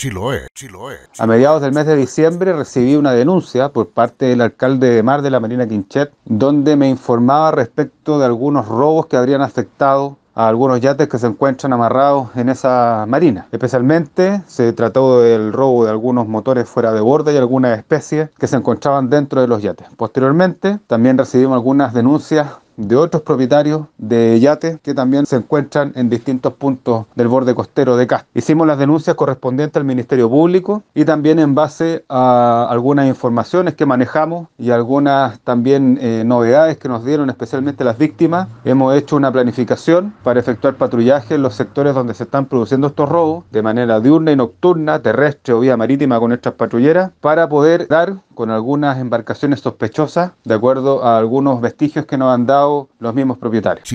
Chiloé, Chiloé, A mediados del mes de diciembre recibí una denuncia por parte del alcalde de Mar de la Marina Quinchet, donde me informaba respecto de algunos robos que habrían afectado a algunos yates que se encuentran amarrados en esa marina. Especialmente se trató del robo de algunos motores fuera de borda y algunas especies que se encontraban dentro de los yates. Posteriormente también recibimos algunas denuncias de otros propietarios de yates que también se encuentran en distintos puntos del borde costero de Castro. Hicimos las denuncias correspondientes al Ministerio Público y también en base a algunas informaciones que manejamos y algunas también eh, novedades que nos dieron especialmente las víctimas, hemos hecho una planificación para efectuar patrullaje en los sectores donde se están produciendo estos robos de manera diurna y nocturna, terrestre o vía marítima con nuestras patrulleras para poder dar con algunas embarcaciones sospechosas, de acuerdo a algunos vestigios que nos han dado los mismos propietarios.